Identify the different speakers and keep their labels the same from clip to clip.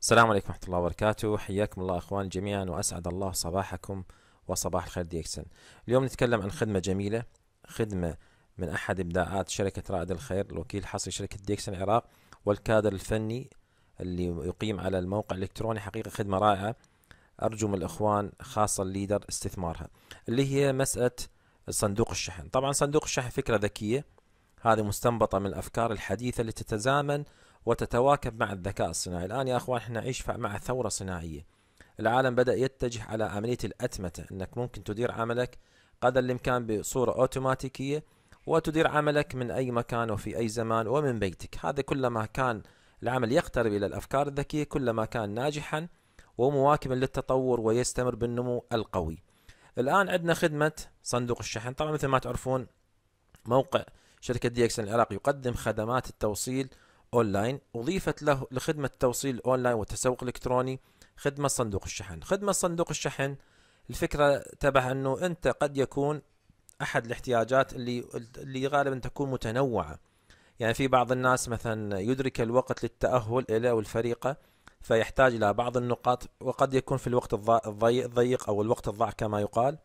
Speaker 1: السلام عليكم ورحمة الله وبركاته حياكم الله أخوان جميعا وأسعد الله صباحكم وصباح الخير ديكسن اليوم نتكلم عن خدمة جميلة خدمة من أحد إبداعات شركة رائد الخير الوكيل الحصري شركة ديكسن العراق والكادر الفني اللي يقيم على الموقع الإلكتروني حقيقة خدمة رائعة أرجو من الإخوان خاصة الليدر استثمارها اللي هي مسألة صندوق الشحن طبعا صندوق الشحن فكرة ذكية هذه مستنبطة من الأفكار الحديثة اللي تتزامن وتتواكب مع الذكاء الصناعي الآن يا أخوان احنا نعيش مع ثورة صناعية العالم بدأ يتجه على عملية الأتمتة أنك ممكن تدير عملك قدر الإمكان بصورة أوتوماتيكية وتدير عملك من أي مكان وفي أي زمان ومن بيتك هذا كلما كان العمل يقترب إلى الأفكار الذكية كلما كان ناجحا ومواكبا للتطور ويستمر بالنمو القوي الآن عندنا خدمة صندوق الشحن طبعا مثل ما تعرفون موقع شركة دي العراق يقدم خدمات التوصيل أونلاين أضيفت له لخدمة توصيل أونلاين والتسوق الإلكتروني خدمة صندوق الشحن خدمة صندوق الشحن الفكرة تبع أنه أنت قد يكون أحد الاحتياجات اللي, اللي غالبا تكون متنوعة يعني في بعض الناس مثلا يدرك الوقت للتأهل إلى والفريقة فيحتاج إلى بعض النقاط وقد يكون في الوقت الضيق أو الوقت الضاع كما يقال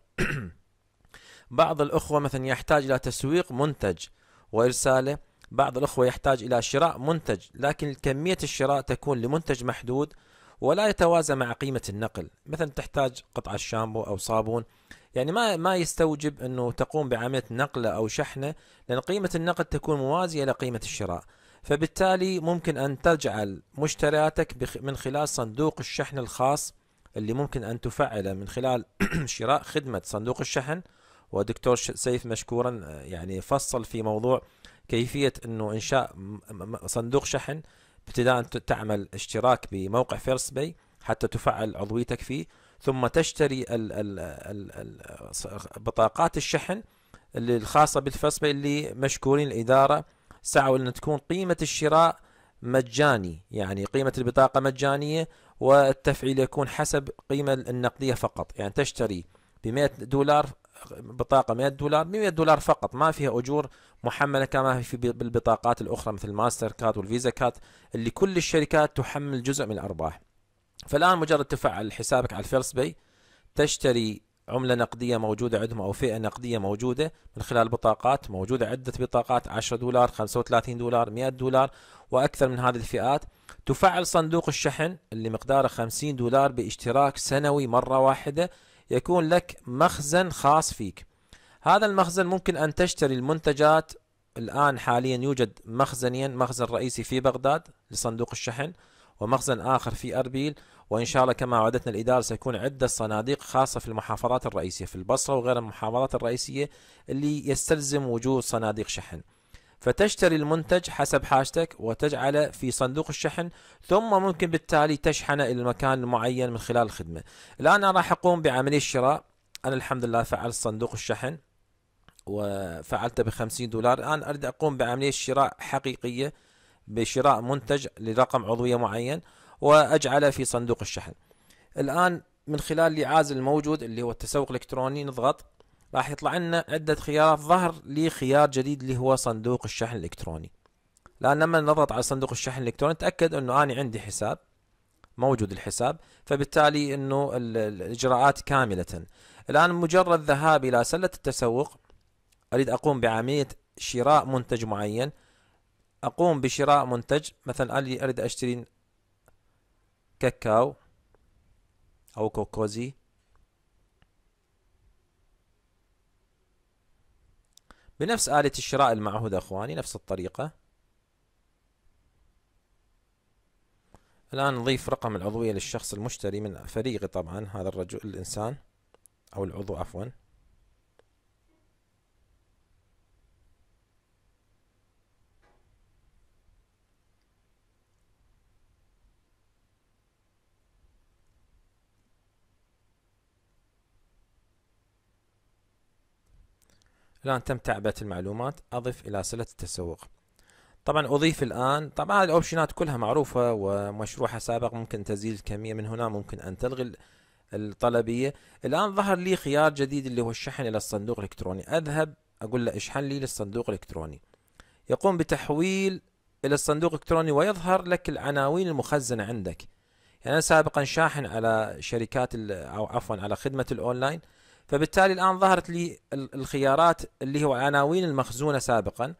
Speaker 1: بعض الأخوة مثلا يحتاج إلى تسويق منتج وإرساله بعض الأخوة يحتاج إلى شراء منتج لكن كمية الشراء تكون لمنتج محدود ولا يتوازى مع قيمة النقل مثلا تحتاج قطعة شامبو أو صابون يعني ما ما يستوجب أنه تقوم بعملية نقله أو شحنه لأن قيمة النقل تكون موازية لقيمة الشراء فبالتالي ممكن أن تجعل مشترياتك من خلال صندوق الشحن الخاص اللي ممكن أن تفعله من خلال شراء خدمة صندوق الشحن ودكتور سيف مشكورا آه، يعني فصل في موضوع كيفيه انه انشاء صندوق شحن ابتداء تعمل اشتراك بموقع فيرست باي حتى تفعل عضويتك فيه ثم تشتري الـ الـ الـ بطاقات الشحن الخاصه بالفيرست باي اللي مشكورين الاداره سعوا ان تكون قيمه الشراء مجاني يعني قيمه البطاقه مجانيه والتفعيل يكون حسب قيمه النقديه فقط يعني تشتري ب 100 دولار بطاقة 100 دولار ب 100 دولار فقط ما فيها أجور محملة كما في بالبطاقات الأخرى مثل الماستر كارد والفيزا كارد اللي كل الشركات تحمل جزء من الأرباح فالآن مجرد تفعل حسابك على الفيرست باي تشتري عملة نقدية موجودة عندهم أو فئة نقدية موجودة من خلال بطاقات موجودة عدة بطاقات 10 دولار 35 دولار 100 دولار وأكثر من هذه الفئات تفعل صندوق الشحن اللي مقداره 50 دولار باشتراك سنوي مرة واحدة يكون لك مخزن خاص فيك هذا المخزن ممكن أن تشتري المنتجات الآن حاليا يوجد مخزنين مخزن رئيسي في بغداد لصندوق الشحن ومخزن آخر في أربيل وإن شاء الله كما عودتنا الإدارة سيكون عدة صناديق خاصة في المحافظات الرئيسية في البصرة وغير المحافظات الرئيسية اللي يستلزم وجود صناديق شحن فتشتري المنتج حسب حاجتك وتجعله في صندوق الشحن ثم ممكن بالتالي تشحنه إلى المكان المعين من خلال الخدمة الآن أنا راح أقوم بعملية شراء أنا الحمد لله فعلت صندوق الشحن وفعلته ب 50 دولار الآن أريد أقوم بعملية شراء حقيقية بشراء منتج لرقم عضوية معين وأجعله في صندوق الشحن الآن من خلال الإعاز الموجود اللي هو التسوق الإلكتروني نضغط راح يطلع لنا عدة خيارات ظهر لي خيار جديد اللي هو صندوق الشحن الإلكتروني لأن لما نضغط على صندوق الشحن الإلكتروني نتأكد أنه أنا عندي حساب موجود الحساب فبالتالي أنه الإجراءات كاملة الآن مجرد ذهاب إلى سلة التسوق أريد أقوم بعملية شراء منتج معين أقوم بشراء منتج مثلا أريد أشتري كاكاو أو كوكوزي بنفس آلة الشراء المعهودة أخواني نفس الطريقة الآن نضيف رقم العضوية للشخص المشتري من فريقي طبعا هذا الرجل الإنسان أو العضو عفوا الآن تم تعبئة المعلومات أضف إلى سله التسوق طبعا أضيف الآن طبعا الأوبشنات كلها معروفة ومشروحة سابق ممكن تزيل الكمية من هنا ممكن أن تلغي الطلبية الآن ظهر لي خيار جديد اللي هو الشحن إلى الصندوق الإلكتروني أذهب أقول له اشحن لي للصندوق الإلكتروني يقوم بتحويل إلى الصندوق الإلكتروني ويظهر لك العناوين المخزنة عندك يعني أنا سابقا شاحن على شركات أو عفوا على خدمة الأونلاين فبالتالي الآن ظهرت لي الخيارات اللي هو عناوين المخزونة سابقا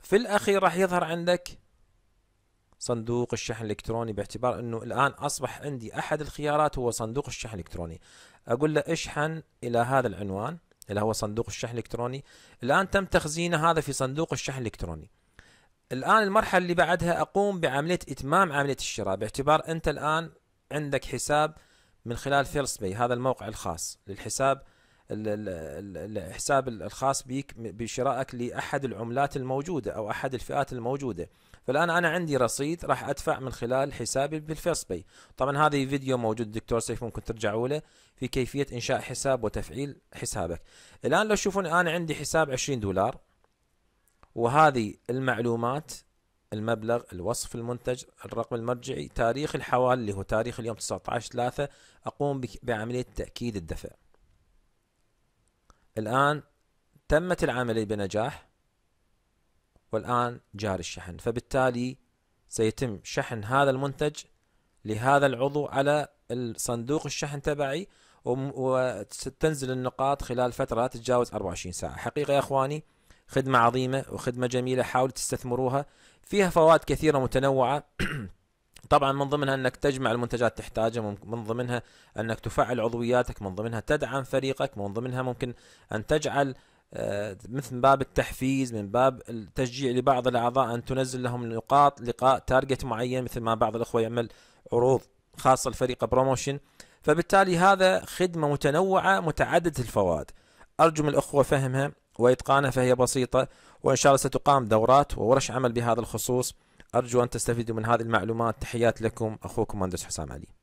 Speaker 1: في الأخير راح يظهر عندك صندوق الشحن الإلكتروني باعتبار أنه الآن أصبح عندي أحد الخيارات هو صندوق الشحن الإلكتروني أقول له اشحن إلى هذا العنوان اللي هو صندوق الشحن الإلكتروني الآن تم تخزينه هذا في صندوق الشحن الإلكتروني الآن المرحلة اللي بعدها أقوم بعملية إتمام عملية الشراء باعتبار أنت الآن عندك حساب من خلال فيرست باي هذا الموقع الخاص للحساب الحساب الخاص بك بشرائك لاحد العملات الموجوده او احد الفئات الموجوده فالان انا عندي رصيد راح ادفع من خلال حسابي بالفيرست باي طبعا هذا فيديو موجود دكتور سيف ممكن ترجعوا له في كيفيه انشاء حساب وتفعيل حسابك الان لو تشوفون انا عندي حساب 20 دولار وهذه المعلومات المبلغ الوصف المنتج الرقم المرجعي تاريخ الحوال اللي هو تاريخ اليوم 19 3 أقوم بعملية تأكيد الدفع الآن تمت العملية بنجاح والآن جار الشحن فبالتالي سيتم شحن هذا المنتج لهذا العضو على صندوق الشحن تبعي وتنزل النقاط خلال فترة تتجاوز 24 ساعة حقيقة يا أخواني خدمة عظيمة وخدمة جميلة حاولوا تستثمروها فيها فوائد كثيرة متنوعة طبعا من ضمنها انك تجمع المنتجات تحتاجها من ضمنها انك تفعل عضوياتك من ضمنها تدعم فريقك من ضمنها ممكن ان تجعل آه، مثل من باب التحفيز من باب التشجيع لبعض الاعضاء ان تنزل لهم نقاط لقاء تارجت معين مثل ما بعض الاخوه يعمل عروض خاصه لفريق بروموشن فبالتالي هذا خدمه متنوعه متعدده الفوائد ارجو من الاخوه فهمها وإتقانها فهي بسيطة وإن شاء الله ستقام دورات وورش عمل بهذا الخصوص أرجو أن تستفيدوا من هذه المعلومات تحيات لكم أخوكم مهندس حسام علي